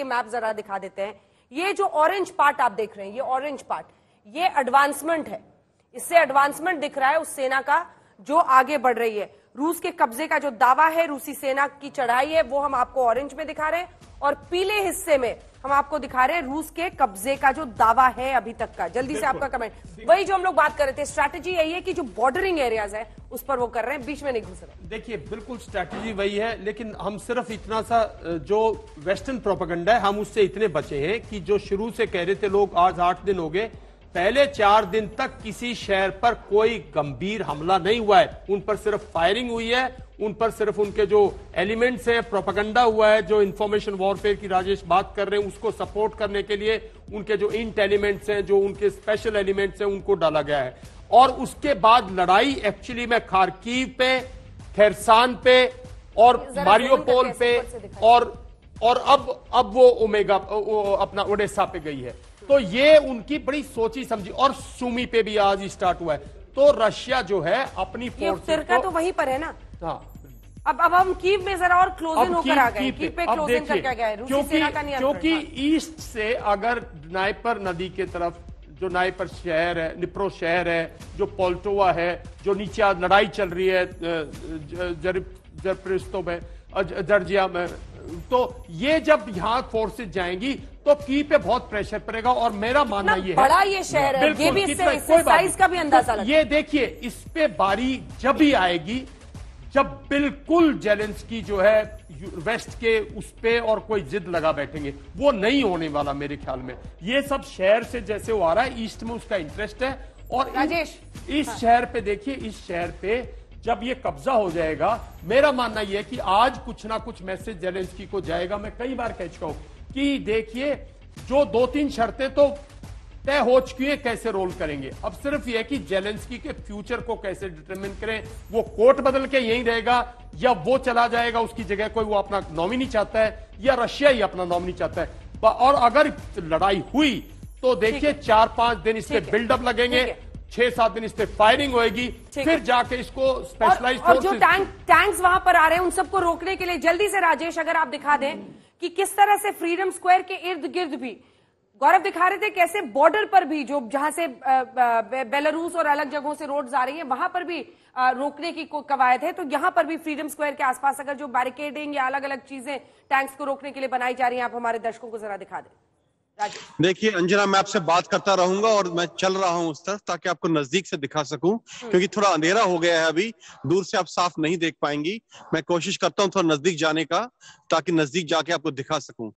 ये मैप जरा दिखा देते हैं ये जो ऑरेंज पार्ट आप देख रहे हैं ये ऑरेंज पार्ट ये एडवांसमेंट है इससे एडवांसमेंट दिख रहा है उस सेना का जो आगे बढ़ रही है रूस के कब्जे का जो दावा है रूसी सेना की चढ़ाई है वो हम आपको ऑरेंज में दिखा रहे हैं और पीले हिस्से में हम आपको दिखा रहे हैं रूस के कब्जे का जो दावा है अभी तक का जल्दी से आपका कमेंट वही जो हम लोग बात कर रहे थे स्ट्रैटेजी यही है कि जो बॉर्डरिंग एरियाज है उस पर वो कर रहे हैं बीच में नहीं घुस रहे देखिए बिल्कुल स्ट्रैटेजी वही है लेकिन हम सिर्फ इतना सा जो वेस्टर्न प्रोपागंडा है हम उससे इतने बचे हैं कि जो शुरू से कह रहे थे लोग आज आठ दिन हो गए पहले चार दिन तक किसी शहर पर कोई गंभीर हमला नहीं हुआ है उन पर सिर्फ फायरिंग हुई है उन पर सिर्फ उनके जो एलिमेंट्स हैं प्रोपगंडा हुआ है जो इन्फॉर्मेशन वॉरफेयर की राजेश बात कर रहे हैं उसको सपोर्ट करने के लिए उनके जो इंट एलिमेंट्स हैं जो उनके स्पेशल एलिमेंट्स हैं उनको डाला गया है और उसके बाद लड़ाई एक्चुअली में खारकीव पे खेरसान पे और मारियोपोल पे और और अब अब वो ओमेगा अपना ओडेसा पे गई है तो ये उनकी बड़ी सोची समझी और सुमी पे भी आज स्टार्ट हुआ है तो रशिया जो है अपनी फिरका तो वहीं पर है ना हाँ अब अब हम कीव में जरा और क्लोजिंग होकर आ गए कीव पे क्लोजिंग इन करके गए क्योंकि क्योंकि ईस्ट से अगर नाइपर नदी के तरफ जो नाइपर शहर है निप्रो शहर है जो पोल्टोवा है जो नीचे आज लड़ाई चल रही है जर्जिया में तो ये जब यहाँ फोर्सेज जाएंगी तो की पे बहुत प्रेशर पड़ेगा और मेरा मानना ये बड़ा है, ये शहर है ये भी इससे, इससे साइज का भी अंदाजा तो ये देखिए इस पे बारी जब ही आएगी जब बिल्कुल जेलेंस की जो है वेस्ट के उस पे और कोई जिद लगा बैठेंगे वो नहीं होने वाला मेरे ख्याल में ये सब शहर से जैसे वो आ रहा है ईस्ट में उसका इंटरेस्ट है और इस हाँ। शहर पे देखिए इस शहर पे जब ये कब्जा हो जाएगा मेरा मानना यह कि आज कुछ ना कुछ मैसेज जेलेंस्की को जाएगा मैं कई बार कह चुका हूं कि देखिए जो दो तीन शर्तें तो तय हो चुकी है कैसे रोल करेंगे अब सिर्फ यह कि जेलेंस्की के फ्यूचर को कैसे डिटरमिन करें वो कोर्ट बदल के यहीं रहेगा या वो चला जाएगा उसकी जगह कोई वो अपना नॉमिनी चाहता है या रशिया ही अपना नॉमिनी चाहता है और अगर लड़ाई हुई तो देखिए चार पांच दिन इसके बिल्डअप लगेंगे छह सात दिन इस पर फायरिंग होगी फिर जाके इसको स्पेशलाइज और, और जो टैंक टैंक्स वहां पर आ रहे हैं उन सबको रोकने के लिए जल्दी से राजेश अगर आप दिखा दें कि किस तरह से फ्रीडम स्क्वायर के इर्द गिर्द भी गौरव दिखा रहे थे कैसे बॉर्डर पर भी जो जहां से बेलारूस और अलग जगहों से रोड आ रही है वहां पर भी रोकने की कवायद है तो यहां पर भी फ्रीडम स्क्वायर के आसपास अगर जो बैरिकेडिंग या अलग अलग चीजें टैंक्स को रोकने के लिए बनाई जा रही हैं आप हमारे दर्शकों को जरा दिखा दें देखिए अंजना मैं आपसे बात करता रहूंगा और मैं चल रहा हूं उस तरफ ताकि आपको नजदीक से दिखा सकूं हम्म। क्योंकि थोड़ा अंधेरा हो गया है अभी दूर से आप साफ नहीं देख पाएंगी मैं कोशिश करता हूं थोड़ा नजदीक जाने का ताकि नजदीक जाके आपको दिखा सकूं